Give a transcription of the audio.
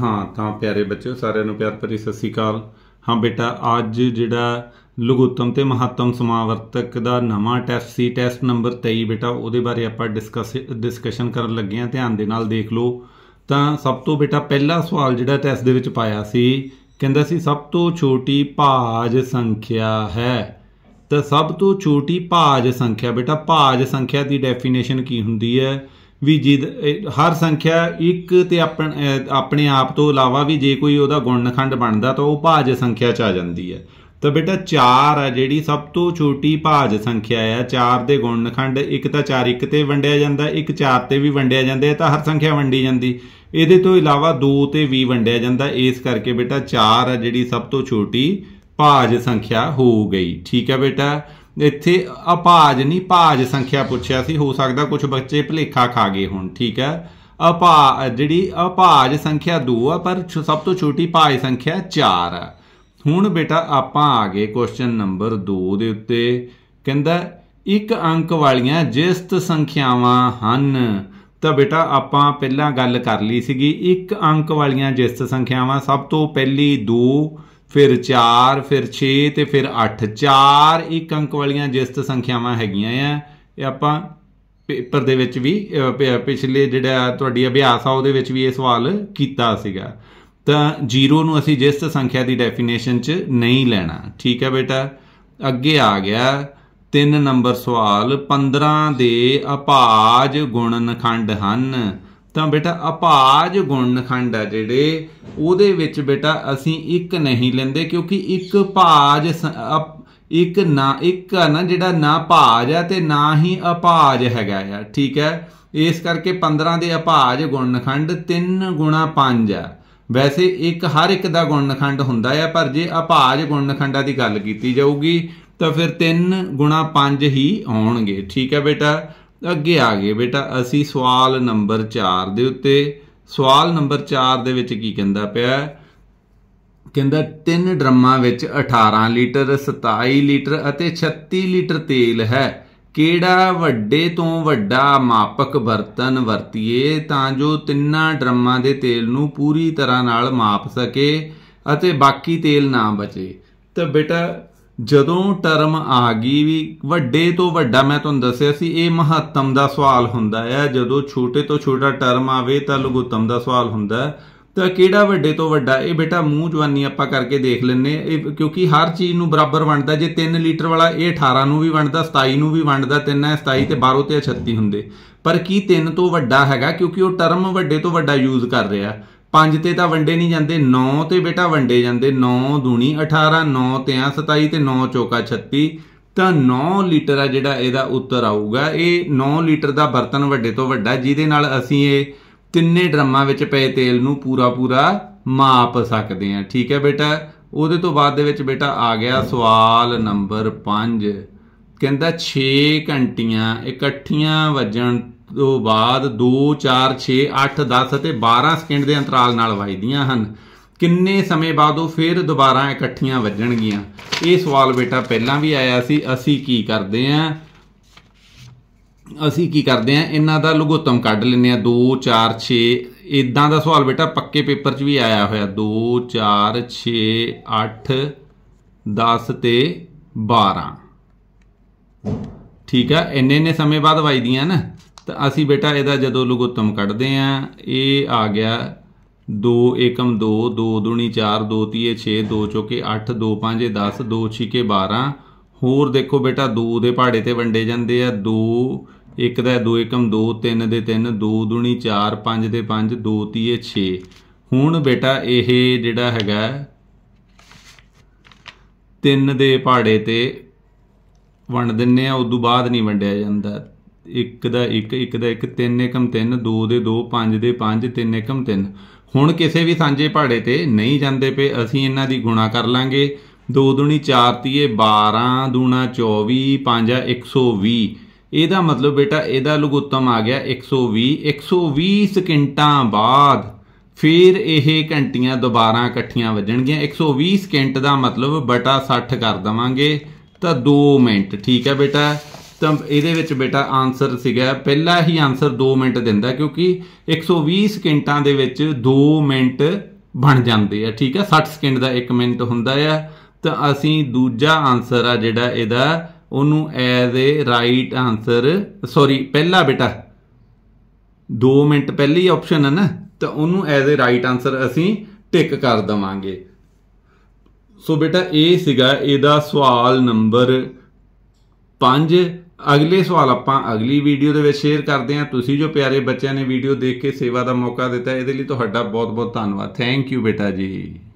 ਹਾਂ ਤਾਂ ਪਿਆਰੇ ਬੱਚਿਓ ਸਾਰਿਆਂ ਨੂੰ ਪਿਆਰ ਭਰੀ ਸਤਿ ਸ੍ਰੀ ਅਕਾਲ ਹਾਂ ਬੇਟਾ ਅੱਜ ਜਿਹੜਾ ਲਘੂਤਮ ਤੇ ਮਹੱਤਮ ਸਮਾਵਰਤਕ ਦਾ ਨਵਾਂ ਟੈਸਟ ਸੀ ਟੈਸਟ ਨੰਬਰ 23 ਬੇਟਾ ਉਹਦੇ ਬਾਰੇ ਆਪਾਂ ਡਿਸਕਸ ਡਿਸਕਸ਼ਨ ਕਰਨ ਲੱਗੇ ਆਂ ਧਿਆਨ ਦੇ ਨਾਲ ਦੇਖ ਲਓ ਤਾਂ ਸਭ ਤੋਂ ਬੇਟਾ ਪਹਿਲਾ ਸਵਾਲ ਜਿਹੜਾ ਟੈਸਟ ਦੇ ਵਿੱਚ ਪਾਇਆ ਸੀ ਕਹਿੰਦਾ ਸੀ ਸਭ ਤੋਂ ਛੋਟੀ ਭਾਜ ਸੰਖਿਆ ਹੈ ਤਾਂ ਸਭ ਤੋਂ ਛੋਟੀ ਭਾਜ ਸੰਖਿਆ ਬੇਟਾ ਭਾਜ ਸੰਖਿਆ ਦੀ ਡੈਫੀਨੇਸ਼ਨ ਕੀ ਹੁੰਦੀ ਹੈ ਵੀ ਜਿਦ ਹਰ ਸੰਖਿਆ ਇੱਕ ਤੇ ਆਪਣੇ ਆਪ ਤੋਂ ਇਲਾਵਾ ਵੀ ਜੇ ਕੋਈ ਉਹਦਾ ਗੁਣਨਖੰਡ ਬਣਦਾ ਤਾਂ ਉਹ ਭਾਜ ਸੰਖਿਆ ਚ ਆ ਜਾਂਦੀ ਹੈ ਤਾਂ ਬੇਟਾ 4 ਆ ਜਿਹੜੀ ਸਭ ਤੋਂ ਛੋਟੀ ਭਾਜ ਸੰਖਿਆ ਹੈ 4 ਦੇ ਗੁਣਨਖੰਡ ਇੱਕ ਤਾਂ 4 ਇੱਕ ਤੇ ਵੰਡਿਆ ਜਾਂਦਾ ਇੱਕ 4 ਤੇ ਵੀ ਵੰਡਿਆ ਜਾਂਦਾ ਤਾਂ ਹਰ ਸੰਖਿਆ ਵੰਡੀ ਜਾਂਦੀ ਇਹਦੇ ਤੋਂ ਇਲਾਵਾ 2 ਤੇ 20 ਵੰਡਿਆ ਜਾਂਦਾ ਇਸ ਕਰਕੇ ਬੇਟਾ 4 ਆ ਜਿਹੜੀ ਸਭ ਤੋਂ ਛੋਟੀ ਭਾਜ ਸੰਖਿਆ ਹੋ ਗਈ ਠੀਕ ਹੈ ਬੇਟਾ ਇੱਥੇ ਅਪਾਜ ਨਹੀਂ ਭਾਜ ਸੰਖਿਆ ਪੁੱਛਿਆ ਸੀ ਹੋ ਸਕਦਾ ਕੁਝ ਬੱਚੇ ਭਲੇਖਾ ਖਾ ਗਏ ਹੋਣ ਠੀਕ ਹੈ ਅਪਾ ਜਿਹੜੀ ਅਪਾਜ ਸੰਖਿਆ 2 ਆ ਪਰ ਸਭ ਤੋਂ ਛੋਟੀ ਭਾਜ ਸੰਖਿਆ 4 ਆ ਹੁਣ ਬੇਟਾ ਆਪਾਂ ਆ ਗਏ ਕੁਐਸਚਨ ਨੰਬਰ 2 ਦੇ ਉੱਤੇ ਕਹਿੰਦਾ ਇੱਕ ਅੰਕ ਵਾਲੀਆਂ ਜਿਸਤ ਸੰਖਿਆਵਾਂ ਹਨ ਤਾਂ ਬੇਟਾ ਆਪਾਂ ਪਹਿਲਾਂ ਗੱਲ ਕਰ ਲਈ ਸੀਗੀ ਇੱਕ ਅੰਕ ਵਾਲੀਆਂ ਜਿਸਤ ਸੰਖਿਆਵਾਂ ਸਭ ਤੋਂ ਪਹਿਲੀ 2 ਫਿਰ 4 ਫਿਰ 6 ਤੇ ਫਿਰ 8 ਚਾਰ ਇੱਕ ਅੰਕ ਵਾਲੀਆਂ ਜਿਸਤ ਸੰਖਿਆਵਾਂ ਹੈਗੀਆਂ ਆ ਇਹ ਆਪਾਂ ਪੇਪਰ ਦੇ ਵਿੱਚ ਵੀ ਪਿਛਲੇ ਜਿਹੜਾ ਤੁਹਾਡੀ ਅਭਿਆਸ ਆ ਉਹਦੇ ਵਿੱਚ ਵੀ ਇਹ ਸਵਾਲ ਕੀਤਾ ਸੀਗਾ ਤਾਂ 0 ਨੂੰ ਅਸੀਂ ਜਿਸਤ ਸੰਖਿਆ ਦੀ ਡੈਫੀਨੇਸ਼ਨ 'ਚ ਨਹੀਂ ਲੈਣਾ ਠੀਕ ਹੈ ਬੇਟਾ ਅੱਗੇ ਆ ਗਿਆ 3 ਨੰਬਰ ਸਵਾਲ 15 ਦੇ ਅਪਾਜ ਗੁਣਨਖੰਡ ਹਨ ਤਾਂ ਬੇਟਾ ਅਭਾਜ ਗੁਣਨਖੰਡ ਆ ਜਿਹੜੇ ਉਹਦੇ ਵਿੱਚ ਬੇਟਾ ਅਸੀਂ ਇੱਕ ਨਹੀਂ ਲੈਂਦੇ ਕਿਉਂਕਿ ਇੱਕ ਭਾਜ ਇੱਕ ਨਾ ਇੱਕ ਆ ਨਾ ਜਿਹੜਾ ਨਾ ਭਾਜ ਆ ਤੇ ਨਾ ਹੀ ਅਭਾਜ ਹੈਗਾ ਆ ਠੀਕ ਹੈ ਇਸ ਕਰਕੇ 15 ਦੇ ਅਭਾਜ ਗੁਣਨਖੰਡ 3 ਗੁਣਾ 5 ਆ ਵੈਸੇ ਇੱਕ ਹਰ ਇੱਕ ਦਾ ਗੁਣਨਖੰਡ ਹੁੰਦਾ ਆ ਪਰ ਜੇ ਅਭਾਜ ਗੁਣਨਖੰਡਾਂ ਦੀ ਗੱਲ ਕੀਤੀ ਜਾਊਗੀ ਤਾਂ ਫਿਰ 3 ਗੁਣਾ 5 ਹੀ ਆਉਣਗੇ ਠੀਕ ਹੈ ਬੇਟਾ ਅੱਗੇ ਆ ਗਏ ਬੇਟਾ ਅਸੀਂ ਸਵਾਲ ਨੰਬਰ 4 ਦੇ ਉੱਤੇ ਸਵਾਲ ਨੰਬਰ 4 ਦੇ ਵਿੱਚ ਕੀ ਕਹਿੰਦਾ ਪਿਆ ਕਹਿੰਦਾ ਤਿੰਨ ਡਰਮਾਂ ਵਿੱਚ 18 ਲੀਟਰ 27 ਲੀਟਰ ਅਤੇ 36 ਲੀਟਰ ਤੇਲ ਹੈ ਕਿਹੜਾ ਵੱਡੇ ਤੋਂ ਵੱਡਾ ਮਾਪਕ ਬਰਤਨ ਵਰਤੀਏ ਤਾਂ ਜੋ ਤਿੰਨਾਂ ਡਰਮਾਂ ਦੇ ਤੇਲ ਨੂੰ ਪੂਰੀ ਤਰ੍ਹਾਂ ਨਾਲ ਮਾਪ ਸਕੇ ਅਤੇ ਬਾਕੀ ਤੇਲ ਨਾ ਬਚੇ ਤਾਂ ਬੇਟਾ ਜਦੋਂ ਟਰਮ ਆ ਗਈ ਵੀ ਵੱਡੇ ਤੋਂ ਵੱਡਾ ਮੈਂ ਤੁਹਾਨੂੰ ਦੱਸਿਆ ਸੀ ਇਹ ਮਹੱਤਮ ਦਾ ਸਵਾਲ ਹੁੰਦਾ ਹੈ ਜਦੋਂ ਛੋਟੇ ਤੋਂ ਛੋਟਾ ਟਰਮ ਆਵੇ ਤਾਂ ਲਘੂਤਮ ਦਾ ਸਵਾਲ ਹੁੰਦਾ ਤਾਂ ਕਿਹੜਾ ਵੱਡੇ ਤੋਂ ਵੱਡਾ ਇਹ ਬੇਟਾ ਮੂੰਹ ਜਵਾਨੀ ਆਪਾਂ ਕਰਕੇ ਦੇਖ ਲੈਨੇ ਇਹ ਕਿਉਂਕਿ ਹਰ ਚੀਜ਼ ਨੂੰ ਬਰਾਬਰ ਵੰਡਦਾ ਜੇ 3 ਲੀਟਰ ਵਾਲਾ ਇਹ 18 ਨੂੰ ਵੀ ਵੰਡਦਾ 27 ਨੂੰ ਵੀ ਵੰਡਦਾ 3 ਹੈ 27 ਤੇ 12 ਤੇ 36 ਹੁੰਦੇ ਪਰ ਕੀ 3 ਤੋਂ ਵੱਡਾ ਹੈਗਾ ਕਿਉਂਕਿ ਉਹ ਟਰਮ ਵੱਡੇ ਤੋਂ ਵੱਡਾ ਯੂਜ਼ ਕਰ ਰਿਹਾ 5 ਤੇ ਤਾਂ ਵੰਡੇ ਨਹੀਂ ਜਾਂਦੇ 9 ਤੇ ਬੇਟਾ ਵੰਡੇ ਜਾਂਦੇ 9 ਦੂਣੀ 18 9 ਤੇ 27 ਤੇ 9 ਚੌਕਾ 36 ਤਾਂ 9 ਲੀਟਰ ਆ ਜਿਹੜਾ ਇਹਦਾ ਉੱਤਰ ਆਊਗਾ ਇਹ 9 ਲੀਟਰ ਦਾ ਬਰਤਨ ਵੱਡੇ ਤੋਂ ਵੱਡਾ ਜਿਹਦੇ ਨਾਲ ਅਸੀਂ ਇਹ ਤਿੰਨੇ ਡਰਮਾਂ ਵਿੱਚ ਪਏ ਤੇਲ ਨੂੰ ਪੂਰਾ ਪੂਰਾ ਮਾਪ ਸਕਦੇ ਹਾਂ ਠੀਕ ਹੈ ਬੇਟਾ ਉਹਦੇ ਤੋਂ ਬਾਅਦ ਦੇ ਵਿੱਚ ਬੇਟਾ ਆ ਗਿਆ ਸਵਾਲ ਨੰਬਰ 5 ਕਹਿੰਦਾ 6 ਘੰਟੀਆਂ ਇਕੱਠੀਆਂ ਵਜਣ ਤੋਂ ਬਾਅਦ 2 4 6 8 10 ਅਤੇ 12 ਸਕਿੰਟ ਦੇ ਅੰਤਰਾਲ ਨਾਲ ਵੱਜਦੀਆਂ ਹਨ ਕਿੰਨੇ ਸਮੇਂ ਬਾਅਦ ਉਹ ਫਿਰ ਦੁਬਾਰਾ ਇਕੱਠੀਆਂ ਵੱਜਣਗੀਆਂ ਇਹ ਸਵਾਲ ਬੇਟਾ ਪਹਿਲਾਂ ਵੀ ਆਇਆ ਸੀ ਅਸੀਂ ਕੀ ਕਰਦੇ ਆਂ ਅਸੀਂ ਕੀ ਕਰਦੇ ਆਂ ਇਹਨਾਂ ਦਾ ਲਘੂਤਮ ਕੱਢ ਲੈਂਦੇ ਆ 2 4 6 ਇਦਾਂ ਦਾ ਸਵਾਲ ਬੇਟਾ ਪੱਕੇ ਪੇਪਰ 'ਚ ਵੀ ਆਇਆ ਹੋਇਆ 2 4 6 8 10 ਤੇ 12 ਠੀਕ ਆ ਇੰਨੇ ਨੇ ਸਮੇਂ ਬਾਅਦ ਵੱਜਦੀਆਂ ਨਾ ਤਾਂ ਅਸੀਂ ਬੇਟਾ ਇਹਦਾ ਜਦੋਂ ਲਘੁੱਤਮ ਕੱਢਦੇ ਆ ਇਹ ਆ ਗਿਆ 2 ਏਕਮ 2 2 2 4 2 3 6 2 ਚੋਕੇ 8 2 5 10 2 6 ਕੇ 12 ਹੋਰ ਦੇਖੋ ਬੇਟਾ 2 ਦੇ ਪਹਾੜੇ ਤੇ ਵੰਡੇ ਜਾਂਦੇ ਆ 2 1 ਦਾ 2 ਏਕਮ 2 3 ਦੇ 3 2 2 4 5 ਦੇ 5 2 3 6 ਹੁਣ ਬੇਟਾ ਇਹ ਜਿਹੜਾ ਹੈਗਾ 3 ਦੇ ਪਹਾੜੇ ਤੇ ਵੰਡ ਦਿੰਨੇ ਆ ਉਸ ਤੋਂ ਬਾਅਦ ਨਹੀਂ ਵੰਡਿਆ ਜਾਂਦਾ 1 ਦਾ 1 1 ਦਾ 1 3 ਏਕਮ 3 2 ਦੇ 2 5 ਦੇ 5 3 ਏਕਮ 3 ਹੁਣ ਕਿਸੇ ਵੀ ਸਾਂਝੇ ਪਹਾੜੇ ਤੇ ਨਹੀਂ ਜਾਂਦੇ ਪਏ ਅਸੀਂ ਇਹਨਾਂ ਦੀ ਗੁਣਾ ਕਰ ਲਾਂਗੇ 2 ਦੁਣੀ 4 ਤੀਏ 12 ਦੂਣਾ 24 5 120 ਇਹਦਾ ਮਤਲਬ ਬੇਟਾ ਇਹਦਾ ਲਘੂਤਮ ਆ ਗਿਆ 120 120 ਸਕਿੰਟਾਂ ਬਾਅਦ ਫਿਰ ਇਹ ਘੰਟੀਆਂ ਦੁਬਾਰਾ ਇਕੱਠੀਆਂ ਵੱਜਣਗੀਆਂ 120 ਸਕਿੰਟ ਦਾ ਮਤਲਬ ਬਟਾ 60 ਕਰ ਦਵਾਂਗੇ ਤਾਂ 2 ਮਿੰਟ ਠੀਕ ਹੈ ਬੇਟਾ ਤਾਂ ਇਹਦੇ ਵਿੱਚ ਬੇਟਾ ਆਨਸਰ ਸੀਗਾ ਪਹਿਲਾ ਹੀ ਆਨਸਰ 2 ਮਿੰਟ ਦਿੰਦਾ ਕਿਉਂਕਿ 120 ਸਕਿੰਟਾਂ ਦੇ ਵਿੱਚ 2 ਮਿੰਟ ਬਣ ਜਾਂਦੇ ਆ ਠੀਕ ਆ 60 ਸਕਿੰਟ ਦਾ 1 ਮਿੰਟ ਹੁੰਦਾ ਆ ਤਾਂ ਅਸੀਂ ਦੂਜਾ ਆਨਸਰ ਆ ਜਿਹੜਾ ਇਹਦਾ ਉਹਨੂੰ as a right answer sorry ਪਹਿਲਾ ਬੇਟਾ 2 ਮਿੰਟ ਪਹਿਲੀ ਆਪਸ਼ਨ ਹੈ ਨਾ ਤਾਂ ਉਹਨੂੰ ਐਜ਼ ਅ ਰਾਈਟ ਆਨਸਰ ਅਸੀਂ ਟਿਕ ਕਰ ਦਵਾਂਗੇ ਸੋ ਬੇਟਾ ਇਹ ਸੀਗਾ ਇਹਦਾ ਸਵਾਲ ਨੰਬਰ 5 ਅਗਲੇ ਸਵਾਲ ਆਪਾਂ ਅਗਲੀ ਵੀਡੀਓ ਦੇ ਵਿੱਚ ਸ਼ੇਅਰ ਕਰਦੇ ਹਾਂ ਤੁਸੀਂ ਜੋ ਪਿਆਰੇ ਬੱਚਿਆਂ ਨੇ ਵੀਡੀਓ ਦੇਖ ਕੇ ਸੇਵਾ ਦਾ ਮੌਕਾ ਦਿੱਤਾ ਇਹਦੇ ਲਈ ਤੁਹਾਡਾ ਬਹੁਤ-ਬਹੁਤ ਧੰਨਵਾਦ ਥੈਂਕ ਯੂ ਬੇਟਾ ਜੀ